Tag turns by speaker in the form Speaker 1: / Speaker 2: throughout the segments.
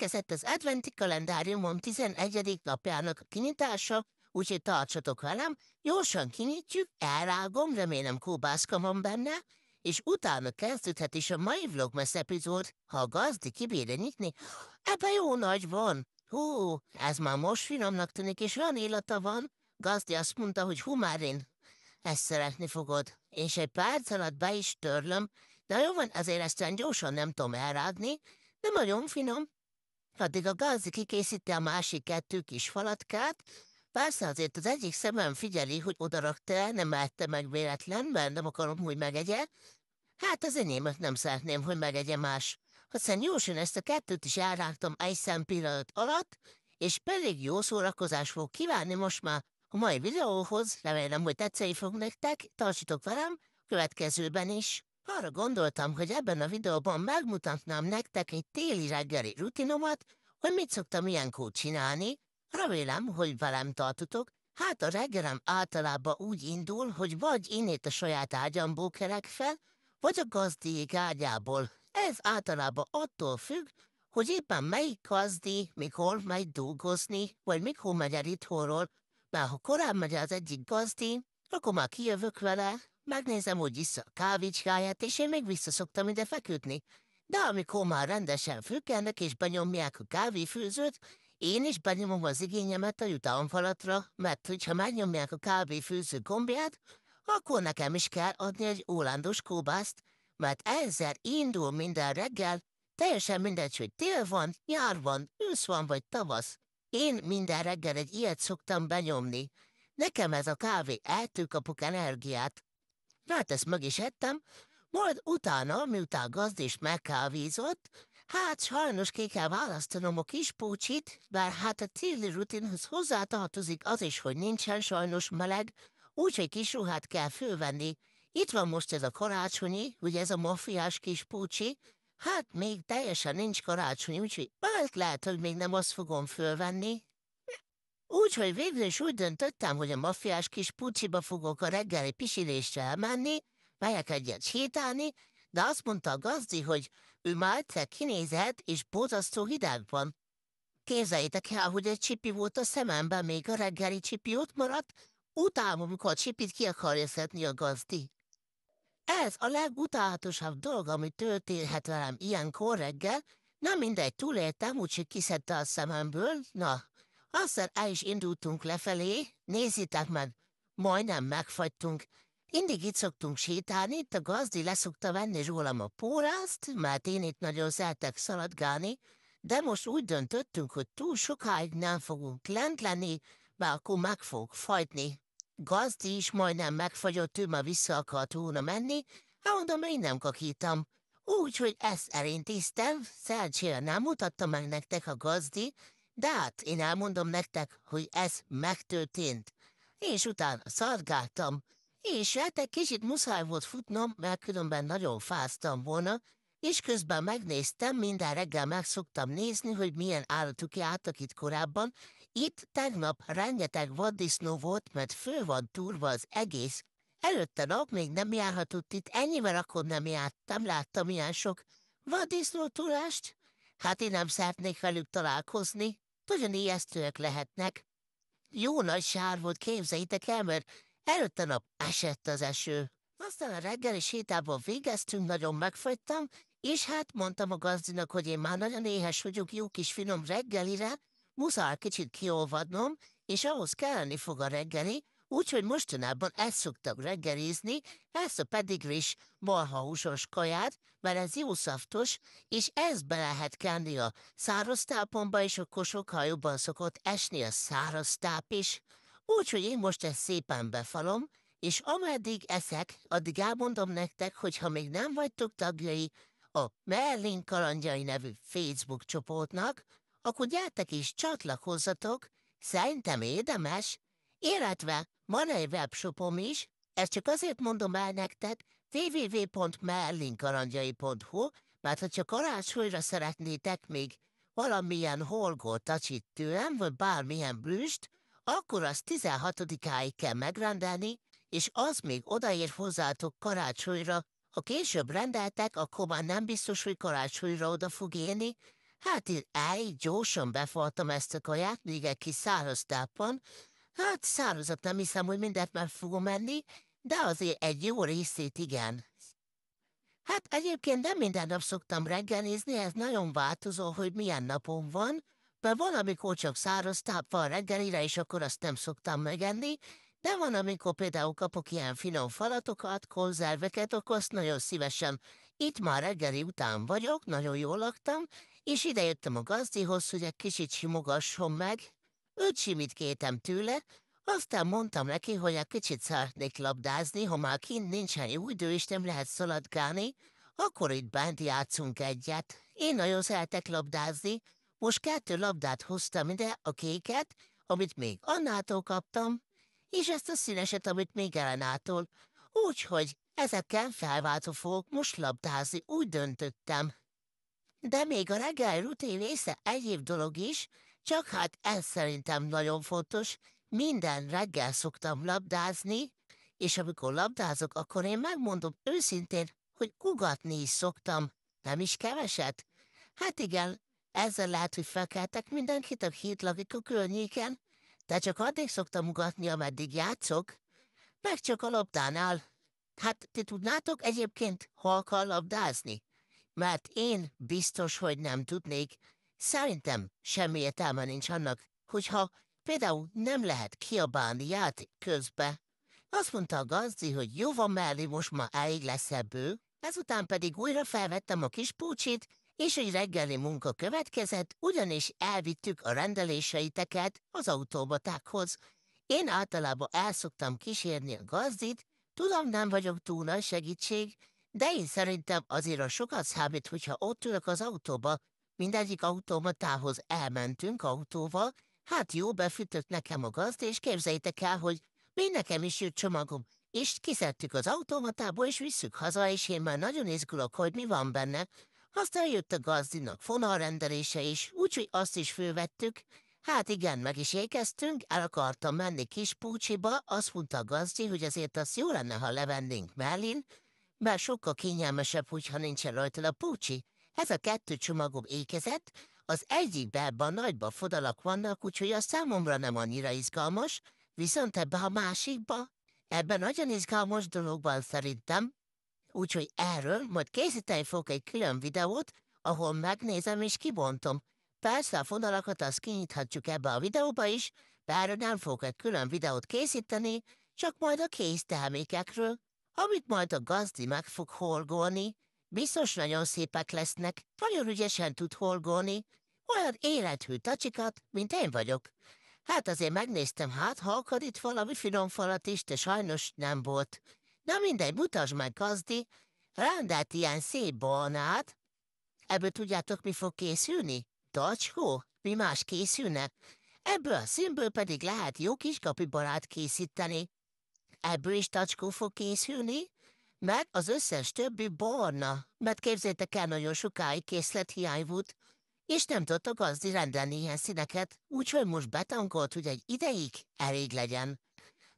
Speaker 1: Megérkezett az adventi kalendáriumom 11. napjának kinyitása, úgyhogy tartsatok velem, gyorsan kinyitjuk, elrágom, remélem kóbászka van benne, és utána kezdődhet is a mai vlogmas epizód, ha a gazdi kibére nyitni. Ebben jó nagy van. Hú, ez már most finomnak tűnik, és olyan illata van. Gazdi azt mondta, hogy humárin. Ezt szeretni fogod. És egy perc alatt be is törlöm. de jó van, ezért ezt gyorsan nem tudom elrágni, de nagyon finom. Addig a Ganzi kikészíti a másik kettő kis falatkát, Persze azért az egyik szemem figyeli, hogy odarakta el, nem ette meg véletlen, mert nem akarom, hogy megegye. Hát az enyémet nem szeretném, hogy megegye más. Aztán jósan ezt a kettőt is elrágtam egy szem pillanat alatt, és pedig jó szórakozás fog kívánni most már a mai videóhoz. Remélem, hogy tetszeni fog nektek. Tartsatok velem következőben is. Arra gondoltam, hogy ebben a videóban megmutatnám nektek egy téli reggeli rutinomat, hogy mit szoktam ilyenkor csinálni. Remélem, hogy velem tartotok. Hát a reggelem általában úgy indul, hogy vagy innét a saját ágyamból kerek fel, vagy a gazdiék ágyából. Ez általában attól függ, hogy éppen melyik gazdi, mikor megy dolgozni, vagy mikor megy el itthonról, mert ha korán megy az egyik gazdi, akkor már kijövök vele, Megnézem úgy vissza a kávécskáját, és én még visszaszoktam ide feküdni. De amikor már rendesen függelnek és benyomják a kávéfőzőt, én is benyomom az igényemet a jutalomfalatra, mert hogyha megnyomják a kávéfőző gombját, akkor nekem is kell adni egy ólándós kóbászt, mert ezzel indul minden reggel, teljesen mindegy, hogy tél van, nyár van, ősz van vagy tavasz. Én minden reggel egy ilyet szoktam benyomni. Nekem ez a kávé eltőkapok energiát, Hát ezt meg is ettem, majd utána, miután gazd is megkávízott, hát sajnos ki kell választanom a kis púcsit, bár hát a téli rutinhoz hozzátartozik az is, hogy nincsen sajnos meleg, úgyhogy kis ruhát kell fölvenni. Itt van most ez a karácsonyi, ugye ez a mafiás kis púcsi, hát még teljesen nincs karácsony, úgyhogy lehet, hogy még nem azt fogom fölvenni, Úgyhogy végül is úgy döntöttem, hogy a maffiás kis pucsiba fogok a reggeli pisilésre elmenni, melyek egyet sétálni, de azt mondta a gazdi, hogy ő már egyszer kinézhet, és bozasztó hideg van. Képzeljétek el, hogy egy csipi volt a szememben, még a reggeli csipi ott maradt, utána, amikor a csipit ki akarja szedni a gazdi. Ez a legutálatosabb dolog, ami történhet velem ilyenkor reggel, nem mindegy, túléltem, úgyhogy kiszedte a szememből, na, aztán el is indultunk lefelé, nézzétek meg, majdnem megfagytunk. Indig itt szoktunk sétálni, itt a gazdi leszokta venni rólam a pórázt, mert én itt nagyon szeretek szaladgálni, de most úgy döntöttünk, hogy túl sokáig nem fogunk lent lenni, mert akkor meg fogok fagyni. Gazdi is majdnem megfagyott, ő már vissza akart volna menni, hát mondom, én nem kakítam. Úgyhogy ezt elintéztem, szerencsére nem mutatta meg nektek a gazdi, de hát én elmondom nektek, hogy ez megtörtént. És utána szargáltam, és hát egy kicsit muszáj volt futnom, mert különben nagyon fáztam volna, és közben megnéztem, minden reggel meg szoktam nézni, hogy milyen állatok jártak itt korábban. Itt tegnap rengeteg vaddisznó volt, mert fő van turva az egész. Előtte nap még nem járhatott itt, ennyivel akkor nem jártam, láttam ilyen sok vaddisznó turást. Hát én nem szeretnék velük találkozni. Nagyon ijesztőek lehetnek. Jó nagy sár volt, képzeljétek el, mert előtte nap esett az eső. Aztán a reggeli sétában végeztünk, nagyon megfagytam, és hát mondtam a gazdinak, hogy én már nagyon éhes vagyok jó kis finom reggelire, muszáj kicsit kiolvadnom, és ahhoz kelleni fog a reggeli, úgyhogy mostanában ezt szoktak reggelizni, ezt a pedigris marhahúsos kaját, mert ez jó szaftos, és ez be lehet kenni a száraz tápomba, és akkor sokkal jobban szokott esni a száraz táp is. Úgyhogy én most ezt szépen befalom, és ameddig eszek, addig elmondom nektek, hogy ha még nem vagytok tagjai a Merlin Kalandjai nevű Facebook csoportnak, akkor gyertek és csatlakozzatok, szerintem érdemes, illetve van egy webshopom is, ezt csak azért mondom el nektek, www.merlinkarandjai.hu, mert csak karácsonyra szeretnétek még valamilyen holgót tacsit tőlem, vagy bármilyen blüst, akkor az 16-áig kell megrendelni, és az még odaér hozzátok karácsonyra. Ha később rendeltek, akkor már nem biztos, hogy karácsonyra oda fog élni. Hát én elég gyorsan befaltam ezt a kaját, még egy kis száraz tápon, Hát szárazabb nem hiszem, hogy mindent meg fogom menni, de azért egy jó részét igen. Hát egyébként nem minden nap szoktam reggelizni, ez nagyon változó, hogy milyen napom van, mert van, amikor csak száraz táp van reggelire, és akkor azt nem szoktam megenni, de van, amikor például kapok ilyen finom falatokat, konzerveket, akkor azt nagyon szívesen. Itt már reggeli után vagyok, nagyon jól laktam, és ide jöttem a gazdihoz, hogy egy kicsit simogasson meg, Öcsimit kétem tőle, aztán mondtam neki, hogy egy kicsit szeretnék labdázni, ha már kint nincsen jó idő és nem lehet szaladgálni, akkor itt bent játszunk egyet. Én nagyon szeretek labdázni, most kettő labdát hoztam ide, a kéket, amit még Annától kaptam, és ezt a színeset, amit még Elenától. Úgyhogy ezeken felváltó fogok most labdázni, úgy döntöttem. De még a reggel rutin része egyéb dolog is, csak hát ez szerintem nagyon fontos. Minden reggel szoktam labdázni, és amikor labdázok, akkor én megmondom őszintén, hogy ugatni is szoktam, nem is keveset. Hát igen, ezzel lehet, hogy felkeltek mindenkit a hítlagik a környéken, de csak addig szoktam ugatni, ameddig játszok, meg csak a labdánál. Hát ti tudnátok egyébként akar labdázni? Mert én biztos, hogy nem tudnék, Szerintem semmi értelme nincs annak, hogyha például nem lehet kiabálni játék közbe. Azt mondta a gazdi, hogy jó van mellé, most ma elég lesz ebből, ezután pedig újra felvettem a kis púcsit, és egy reggeli munka következett, ugyanis elvittük a rendeléseiteket az autóbatákhoz. Én általában elszoktam kísérni a gazdit, tudom, nem vagyok túl nagy segítség, de én szerintem azért a sokat számít, hogyha ott ülök az autóba, Mindegyik automatához elmentünk autóval, hát jó, befütött nekem a gazd, és képzeljétek el, hogy még nekem is jött csomagom, és kiszedtük az automatából, és visszük haza, és én már nagyon izgulok, hogy mi van benne. Aztán jött a gazdinak fonalrendelése is, úgyhogy azt is fővettük. Hát igen, meg is ékeztünk, el akartam menni kis púcsiba, azt mondta a gazdi, hogy azért az jó lenne, ha levennénk Merlin, mert sokkal kényelmesebb, hogyha nincsen rajta a púcsi. Ez a kettő csomagom ékezett, az egyikben nagyba fodalak vannak, úgyhogy a számomra nem annyira izgalmas, viszont ebbe a másikba, ebben nagyon izgalmas dologban szerintem. Úgyhogy erről majd készíteni fogok egy külön videót, ahol megnézem és kibontom. Persze a fonalakat azt kinyithatjuk ebbe a videóba is, bár nem fogok egy külön videót készíteni, csak majd a késztermékekről, amit majd a gazdi meg fog horgolni, Biztos nagyon szépek lesznek, nagyon ügyesen tud holgolni, olyan élethű tacsikat, mint én vagyok. Hát azért megnéztem, hát ha akad itt valami finom falat is, de sajnos nem volt. Na mindegy, mutasd meg, gazdi, rendelt ilyen szép balnát. Ebből tudjátok, mi fog készülni? Tacskó? Mi más készülne? Ebből a színből pedig lehet jó kis kapibarát készíteni. Ebből is tacskó fog készülni, mert az összes többi barna. Mert képzétek el, nagyon sokáig hiány volt, és nem tudta gazdi rendelni ilyen színeket, úgyhogy most betankolt, hogy egy ideig elég legyen.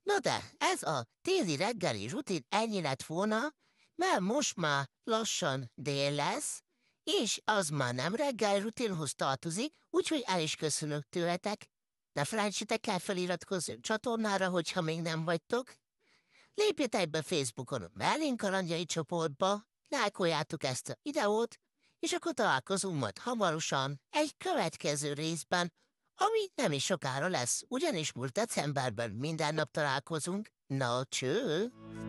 Speaker 1: Na de, ez a téli reggeli rutin ennyi lett volna, mert most már lassan dél lesz, és az már nem reggel rutinhoz tartozik, úgyhogy el is köszönök tőletek. Ne felejtsétek el feliratkozni csatornára, hogyha még nem vagytok, Lépjetek be Facebookon a Merlin kalandjai csoportba, lájkoljátok ezt a videót, és akkor találkozunk majd hamarosan egy következő részben, ami nem is sokára lesz, ugyanis múlt decemberben minden nap találkozunk. Na, cső!